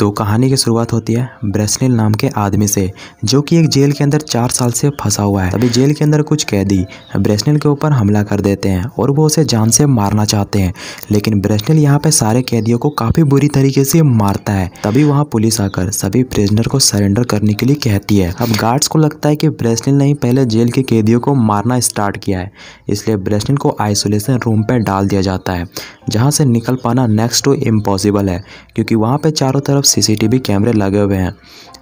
तो कहानी की शुरुआत होती है ब्रेसनिल नाम के आदमी से जो कि एक जेल के अंदर चार साल से फंसा हुआ है तभी जेल के अंदर कुछ कैदी ब्रेसनिल के ऊपर हमला कर देते हैं और वो उसे जान से मारना चाहते हैं लेकिन ब्रेसनिल यहाँ पे सारे कैदियों को काफ़ी बुरी तरीके से मारता है तभी वहाँ पुलिस आकर सभी प्रिजनर को सरेंडर करने के लिए कहती है अब गार्ड्स को लगता है कि ब्रेसनिल ने ही पहले जेल के कैदियों को मारना स्टार्ट किया है इसलिए ब्रेसनिल को आइसोलेशन रूम पे डाल दिया जाता है जहाँ से निकल पाना नेक्स्ट टू इम्पॉसिबल है क्योंकि वहाँ पे चारों तरफ सीसीटीवी कैमरे लगे हुए हैं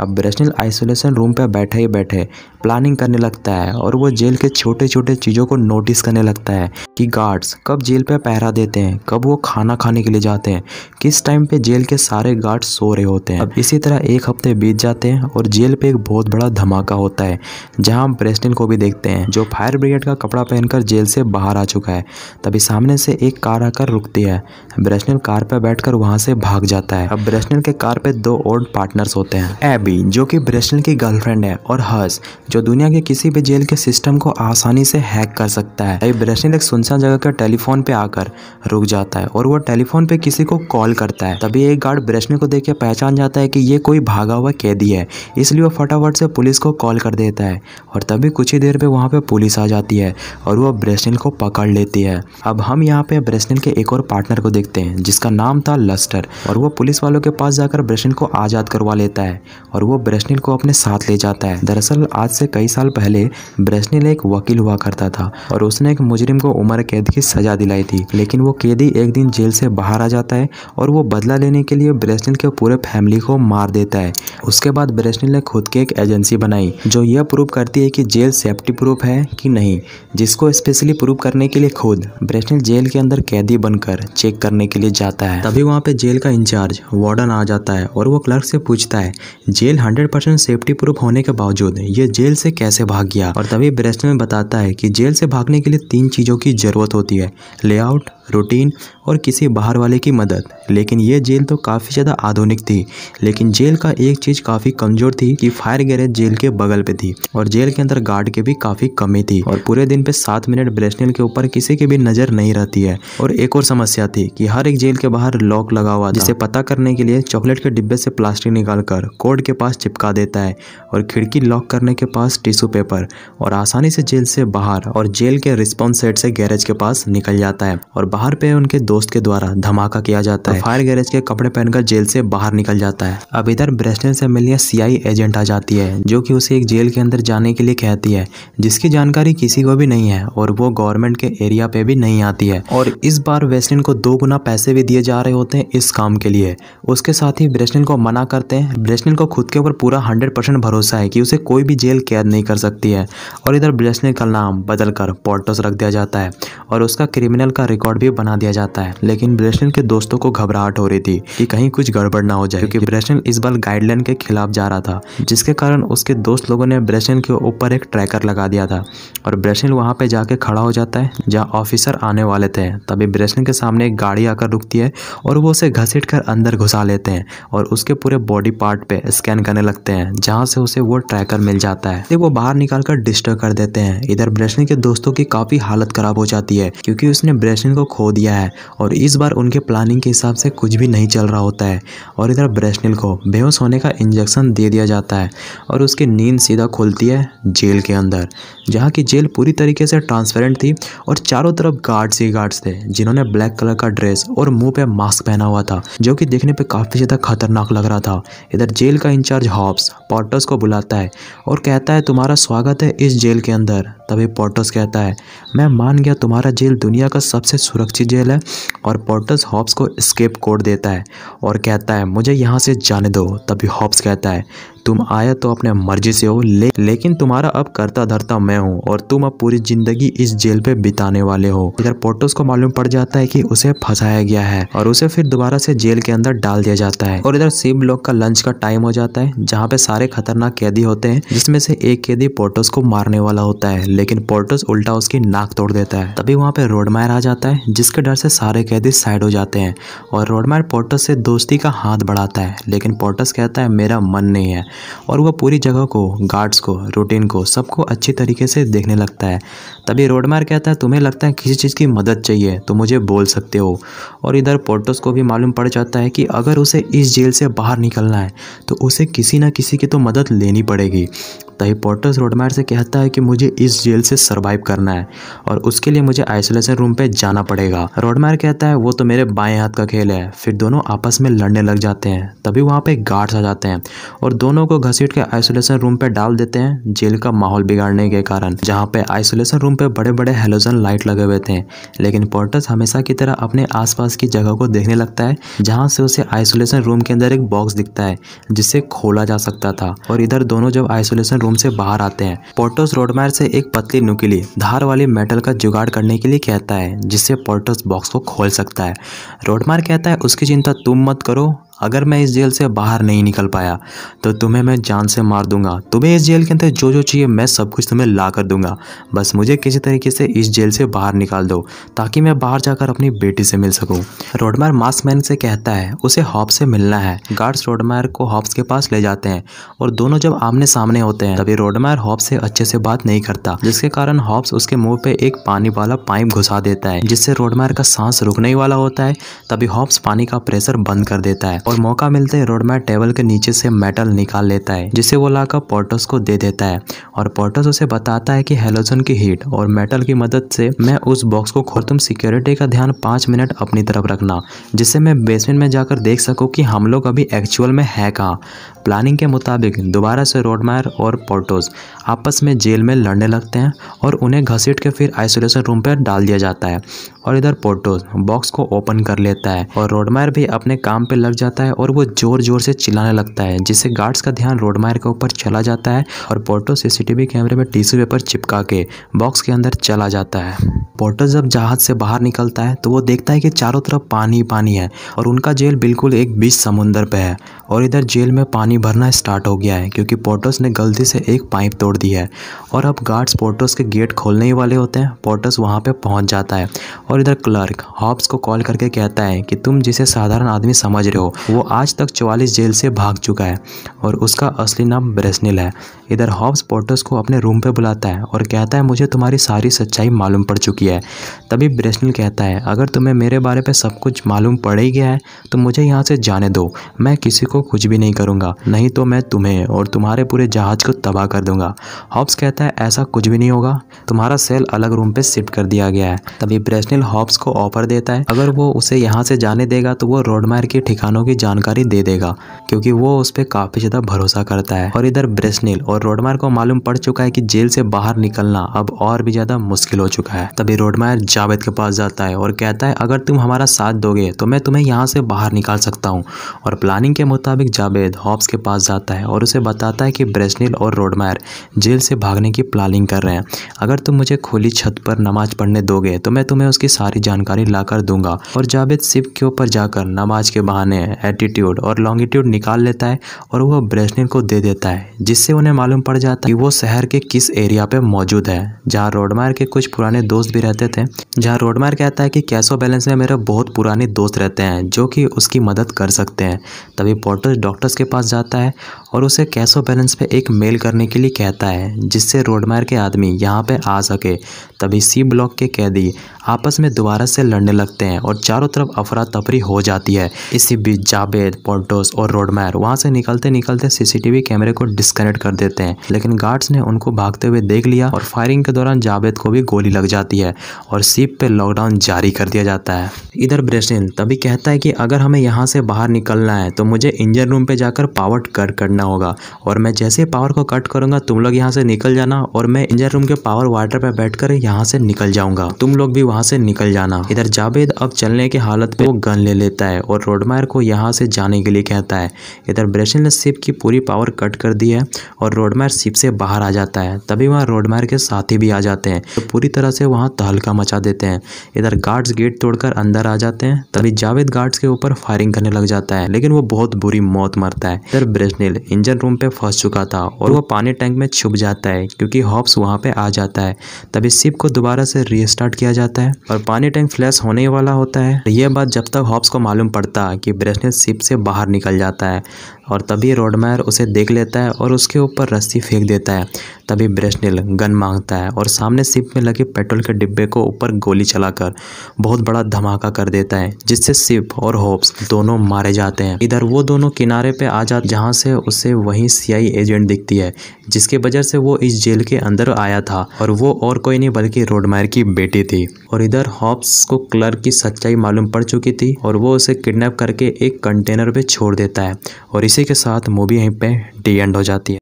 अब ब्रेसनल आइसोलेशन रूम पर बैठे ही बैठे प्लानिंग करने लगता है और वो जेल के छोटे छोटे चीज़ों को नोटिस करने लगता है कि गार्ड्स कब जेल पे पहरा देते हैं कब वो खाना खाने के लिए जाते हैं किस टाइम पे जेल के सारे गार्ड्स सो रहे होते हैं अब इसी तरह एक हफ्ते बीत जाते हैं और जेल पे एक बहुत बड़ा धमाका होता है जहाँ हम प्रेस्टन को भी देखते हैं जो फायर ब्रिगेड का कपड़ा पहनकर जेल से बाहर आ चुका है तभी सामने से एक कार आकर रुकती है ब्रेस्टन कार पर बैठकर वहां से भाग जाता है अब ब्रेस्टन के कार पे दो और पार्टनर्स होते हैं एब बी जो कि ब्रेस्टल की गर्लफ्रेंड है और हर्ष जो दुनिया के किसी भी जेल के सिस्टम को आसानी से हैक कर सकता है ब्रेस्टल एक सुनसान जगह के टेलीफोन पे आकर रुक जाता है और वो टेलीफोन पे किसी को कॉल करता है तभी एक गार्ड ब्रेस्टल को देख के पहचान जाता है कि ये कोई भागा हुआ कैदी है इसलिए वो फटाफट से पुलिस को कॉल कर देता है और तभी कुछ ही देर पे वहाँ पे पुलिस आ जाती है और वह ब्रेस्टल को पकड़ लेती है अब हम यहाँ पे ब्रेस्टल के एक और पार्टनर को देखते हैं जिसका नाम था लस्टर और वो पुलिस वालों के पास जाकर ब्रेस्टल को आज़ाद करवा लेता है और वो ब्रेस्निल को अपने साथ ले जाता है दरअसल आज से कई साल पहले ब्रेस्निल एक वकील हुआ करता था और उसने एक मुजरिम को उम्र कैद की सजा दिलाई थी लेकिन वो कैदी एक दिन जेल से बाहर आ जाता है और वो बदला लेने के लिए ब्रेस्निल के पूरे फैमिली को मार देता है उसके बाद ब्रेस्निल ने खुद की एक एजेंसी बनाई जो यह प्रूव करती है कि जेल सेफ्टी प्रूफ है कि नहीं जिसको स्पेशली प्रूव करने के लिए खुद ब्रेस्निल जेल के अंदर कैदी बनकर चेक करने के लिए जाता है तभी वहाँ पे जेल का इंचार्ज वार्डन आ जाता है और वो क्लर्क से पूछता है jail jail 100 percent safety proof होने के बावजूद ये जेल से कैसे भाग गया और तभी ब्रेस्ट में बताता है कि जेल से भागने के लिए तीन चीज़ों की जरूरत होती है लेआउट रूटीन और किसी बाहर वाले की मदद लेकिन ये जेल तो काफ़ी ज़्यादा आधुनिक थी लेकिन जेल का एक चीज़ काफ़ी कमज़ोर थी कि फायर गैरेज जेल के बगल पे थी और जेल के अंदर गार्ड के भी काफ़ी कमी थी और पूरे दिन पे सात मिनट ब्रेसनेल के ऊपर किसी की भी नज़र नहीं रहती है और एक और समस्या थी कि हर एक जेल के बाहर लॉक लगा हुआ जिसे पता करने के लिए चॉकलेट के डिब्बे से प्लास्टिक निकाल कर कोर्ट के पास चिपका देता है और खिड़की लॉक करने के पास टिश्यू पेपर और आसानी से जेल से बाहर और जेल के रिस्पॉन्स सेट से गैरेज के पास निकल जाता है और बाहर पे उनके दोस्त के द्वारा धमाका किया जाता है फायर गैरेज के कपड़े पहनकर जेल से बाहर निकल जाता है अब इधर ब्रेस्टन से मिलने सीआई एजेंट आ जाती है जो कि उसे एक जेल के अंदर जाने के लिए कहती है जिसकी जानकारी किसी को भी नहीं है और वो गवर्नमेंट के एरिया पे भी नहीं आती है और इस बार वेस्टिन को दो गुना पैसे भी दिए जा रहे होते हैं इस काम के लिए उसके साथ ही ब्रेस्टिन को मना करते हैं ब्रेस्टिन को खुद के ऊपर पूरा हंड्रेड परसेंट भरोसा है कि उसे कोई भी जेल कैद नहीं कर सकती है और इधर ब्रेस्टिन का नाम बदलकर पोर्टोस रख दिया जाता है और उसका क्रिमिनल का रिकॉर्ड भी एक्टिव बना दिया जाता है लेकिन ब्रेसलिन के दोस्तों को घबराहट हो रही थी कि कहीं कुछ गड़बड़ ना हो जाए क्योंकि ब्रेसलिन इस बार गाइडलाइन के खिलाफ जा रहा था जिसके कारण उसके दोस्त लोगों ने ब्रेसलिन के ऊपर एक ट्रैकर लगा दिया था और ब्रेसलिन वहाँ पे जाके खड़ा हो जाता है जहाँ ऑफिसर आने वाले थे तभी ब्रेसलिन के सामने एक गाड़ी आकर रुकती है और वो उसे घसीट अंदर घुसा लेते हैं और उसके पूरे बॉडी पार्ट पे स्कैन करने लगते हैं जहाँ से उसे वो ट्रैकर मिल जाता है वो बाहर निकाल कर डिस्टर्ब कर देते हैं इधर ब्रेसलिन के दोस्तों की काफी हालत खराब हो जाती है क्योंकि उसने ब्रेसलिन को खो दिया है और इस बार उनके प्लानिंग के हिसाब से कुछ भी नहीं चल रहा होता है और इधर ब्रेशनिल को बेहोश होने का इंजेक्शन दे दिया जाता है और उसकी नींद सीधा खुलती है जेल के अंदर जहाँ की जेल पूरी तरीके से ट्रांसपेरेंट थी और चारों तरफ गार्ड्स ही गार्ड्स थे जिन्होंने ब्लैक कलर का ड्रेस और मुंह पे मास्क पहना हुआ था जो कि देखने पे काफ़ी ज़्यादा खतरनाक लग रहा था इधर जेल का इंचार्ज हॉब्स पॉटर्स को बुलाता है और कहता है तुम्हारा स्वागत है इस जेल के अंदर तभी पॉटर्स कहता है मैं मान गया तुम्हारा जेल दुनिया का सबसे सुरक्षित सुरक्षित जेल है और पोर्टस हॉब्स को स्केप कोड देता है और कहता है मुझे यहाँ से जाने दो तभी हॉब्स कहता है तुम आया तो अपने मर्जी से हो ले, लेकिन तुम्हारा अब करता धरता मैं हूँ और तुम अब पूरी जिंदगी इस जेल पे बिताने वाले हो इधर पोर्टोस को मालूम पड़ जाता है कि उसे फंसाया गया है और उसे फिर दोबारा से जेल के अंदर डाल दिया जाता है और इधर शिव लोग का लंच का टाइम हो जाता है जहाँ पे सारे खतरनाक कैदी होते हैं जिसमें से एक कैदी पोर्टोस को मारने वाला होता है लेकिन पोर्टोस उल्टा उसकी नाक तोड़ देता है तभी वहाँ पे रोडमायर आ जाता है जिसके डर से सारे कैदी साइड हो जाते हैं और रोडमायर पोर्टस से दोस्ती का हाथ बढ़ाता है लेकिन पोर्टस कहता है मेरा मन नहीं है और वह पूरी जगह को गार्ड्स को रूटीन को सबको अच्छी तरीके से देखने लगता है तभी रोडमार कहता है तुम्हें लगता है किसी चीज़ की मदद चाहिए तो मुझे बोल सकते हो और इधर पोर्टोस को भी मालूम पड़ जाता है कि अगर उसे इस जेल से बाहर निकलना है तो उसे किसी न किसी की तो मदद लेनी पड़ेगी द हिपोटस रोडमैर से कहता है कि मुझे इस जेल से सर्वाइव करना है और उसके लिए मुझे आइसोलेशन रूम पे जाना पड़ेगा रोडमैर कहता है वो तो मेरे बाएं हाथ का खेल है फिर दोनों आपस में लड़ने लग जाते हैं तभी वहाँ पे गार्ड्स आ जाते हैं और दोनों को घसीट के आइसोलेशन रूम पे डाल देते हैं जेल का माहौल बिगाड़ने के कारण जहाँ पे आइसोलेशन रूम पे बड़े बड़े हेलोजन लाइट लगे हुए थे लेकिन पोर्टस हमेशा की तरह अपने आस की जगह को देखने लगता है जहाँ से उसे आइसोलेशन रूम के अंदर एक बॉक्स दिखता है जिसे खोला जा सकता था और इधर दोनों जब आइसोलेशन रूम से बाहर आते हैं पोर्टोस रोडमायर से एक पतली नुकीली धार वाली मेटल का जुगाड़ करने के लिए कहता है जिससे पोर्टोस बॉक्स को खोल सकता है रोडमायर कहता है उसकी चिंता तुम मत करो अगर मैं इस जेल से बाहर नहीं निकल पाया तो तुम्हें मैं जान से मार दूंगा तुम्हें इस जेल के अंदर जो जो चाहिए मैं सब कुछ तुम्हें ला कर दूंगा बस मुझे किसी तरीके से इस जेल से बाहर निकाल दो ताकि मैं बाहर जाकर अपनी बेटी से मिल सकूँ मास्क मास्कमैन से कहता है उसे हॉप से मिलना है गार्ड्स रोडमायर को हॉप्स के पास ले जाते हैं और दोनों जब आमने सामने होते हैं तभी रोडमायर हॉप से अच्छे से बात नहीं करता जिसके कारण हॉप्स उसके मुंह पे एक पानी वाला पाइप घुसा देता है जिससे रोडमायर का सांस रुकने वाला होता है तभी हॉप्स पानी का प्रेशर बंद कर देता है और मौका मिलते ही रोडमैट टेबल के नीचे से मेटल निकाल लेता है जिसे वो लाकर पोर्टस को दे देता है और पोर्टस उसे बताता है कि हेलोजन की हीट और मेटल की मदद से मैं उस बॉक्स को खोल तुम सिक्योरिटी का ध्यान पाँच मिनट अपनी तरफ रखना जिससे मैं बेसमेंट में जाकर देख सकूँ कि हम लोग अभी एक्चुअल में है कहाँ प्लानिंग के मुताबिक दोबारा से रोडमायर और पोर्टोज आपस में जेल में लड़ने लगते हैं और उन्हें घसीट के फिर आइसोलेशन रूम पर डाल दिया जाता है और इधर पोर्टोज बॉक्स को ओपन कर लेता है और रोडमायर भी अपने काम पर लग जाता है और वो जोर जोर से चिल्लाने लगता है जिससे गार्ड्स का ध्यान रोडमायर के ऊपर चला जाता है और पोर्टो सीसीटीवी कैमरे में टिश्यू पेपर चिपका के बॉक्स के अंदर चला जाता है पोर्टो जब जहाज से बाहर निकलता है तो वो देखता है कि चारों तरफ पानी पानी है और उनका जेल बिल्कुल एक बीच समुंदर पे है और इधर जेल में पानी पानी भरना स्टार्ट हो गया है क्योंकि पोर्टस ने गलती से एक पाइप तोड़ दी है और अब गार्ड्स पोर्टस के गेट खोलने ही वाले होते हैं पोर्टस वहाँ पे पहुँच जाता है और इधर क्लर्क हॉब्स को कॉल करके कहता है कि तुम जिसे साधारण आदमी समझ रहे हो वो आज तक चौवालीस जेल से भाग चुका है और उसका असली नाम ब्रेसनिल है इधर हॉब्स पोर्टस को अपने रूम पर बुलाता है और कहता है मुझे तुम्हारी सारी सच्चाई मालूम पड़ चुकी है तभी ब्रेसनिल कहता है अगर तुम्हें मेरे बारे में सब कुछ मालूम पड़ ही गया है तो मुझे यहाँ से जाने दो मैं किसी को कुछ भी नहीं करूँगा नहीं तो मैं तुम्हें और तुम्हारे पूरे जहाज़ को तबाह कर दूंगा हॉब्स कहता है ऐसा कुछ भी नहीं होगा तुम्हारा सेल अलग रूम पे शिफ्ट कर दिया गया है तभी ब्रेसनिल हॉब्स को ऑफर देता है अगर वो उसे यहाँ से जाने देगा तो वो रोडमायर के ठिकानों की जानकारी दे देगा क्योंकि वो उस पर काफ़ी ज़्यादा भरोसा करता है और इधर ब्रेसनिल और रोडमायर को मालूम पड़ चुका है की जेल से बाहर निकलना अब और भी ज़्यादा मुश्किल हो चुका है तभी रोडमायर जावेद के पास जाता है और कहता है अगर तुम हमारा साथ दोगे तो मैं तुम्हें यहाँ से बाहर निकाल सकता हूँ और प्लानिंग के मुताबिक जावेद हॉब्स के पास जाता है और उसे बताता है कि ब्रेसनिल और रोडमायर जेल से भागने की प्लानिंग कर रहे हैं अगर तुम मुझे खुली छत पर नमाज पढ़ने दोगे तो मैं तुम्हें उसकी सारी जानकारी ला दूंगा और जावेद शिव के ऊपर जाकर नमाज के बहाने एटीट्यूड और लॉन्गिट्यूड निकाल लेता है और वह ब्रेसनिल को दे देता है जिससे उन्हें मालूम पड़ जाता है कि वो शहर के किस एरिया पे मौजूद है जहाँ रोडमायर के कुछ पुराने दोस्त भी रहते थे जहाँ रोडमायर कहता है कि कैसो बैलेंस में मेरे बहुत पुराने दोस्त रहते हैं जो कि उसकी मदद कर सकते हैं तभी पोर्टल डॉक्टर्स के पास जा जाता है और उसे कैसो बैलेंस पे एक मेल करने के लिए कहता है जिससे रोडमायर के आदमी यहाँ पे आ सके तभी सी ब्लॉक के कैदी आपस में दोबारा से लड़ने लगते हैं और चारों तरफ अफरा तफरी हो जाती है इसी बीच जावेद पोल्टोस और रोडमायर वहाँ से निकलते निकलते सीसीटीवी कैमरे को डिस्कनेक्ट कर देते हैं लेकिन गार्ड्स ने उनको भागते हुए देख लिया और फायरिंग के दौरान जावेद को भी गोली लग जाती है और सीप पे लॉकडाउन जारी कर दिया जाता है इधर ब्रेसिन तभी कहता है कि अगर हमें यहाँ से बाहर निकलना है तो मुझे इंजन रूम पे जाकर पावर कट करना करना होगा और मैं जैसे पावर को कट करूंगा तुम लोग यहाँ से निकल जाना और मैं इंजन रूम के पावर वाटर पर बैठ कर यहाँ से निकल जाऊंगा तुम लोग भी वहाँ से निकल जाना इधर जावेद अब चलने की हालत में वो गन ले लेता है और रोडमायर को यहाँ से जाने के लिए कहता है इधर ब्रेशन ने शिप की पूरी पावर कट कर दी है और रोडमायर शिप से बाहर आ जाता है तभी वहाँ रोडमायर के साथी भी आ जाते हैं तो पूरी तरह से वहाँ तहलका मचा देते हैं इधर गार्ड्स गेट तोड़कर अंदर आ जाते हैं तभी जावेद गार्ड्स के ऊपर फायरिंग करने लग जाता है लेकिन वो बहुत बुरी मौत मरता है इधर ब्रेशनेल इंजन रूम पे फंस चुका था और वो पानी टैंक में छुप जाता है क्योंकि हॉप्स वहाँ पे आ जाता है तभी सिप को दोबारा से रीस्टार्ट किया जाता है और पानी टैंक फ्लैश होने वाला होता है यह बात जब तक हॉप्स को मालूम पड़ता कि ब्रेसनेट सिप से बाहर निकल जाता है और तभी रोडमायर उसे देख लेता है और उसके ऊपर रस्सी फेंक देता है तभी ब्रेशनिल गन मांगता है और सामने सिप में लगे पेट्रोल के डिब्बे को ऊपर गोली चलाकर बहुत बड़ा धमाका कर देता है जिससे सिप और होप्स दोनों मारे जाते हैं इधर वो दोनों किनारे पे आ जाते जहाँ से उसे वहीं सीआई एजेंट दिखती है जिसके वजह से वो इस जेल के अंदर आया था और वो और कोई नहीं बल्कि रोडमायर की बेटी थी और इधर हॉब्स को क्लर्क की सच्चाई मालूम पड़ चुकी थी और वो उसे किडनैप करके एक कंटेनर पे छोड़ देता है और इसी के साथ मूवी यहीं पे डी एंड हो जाती है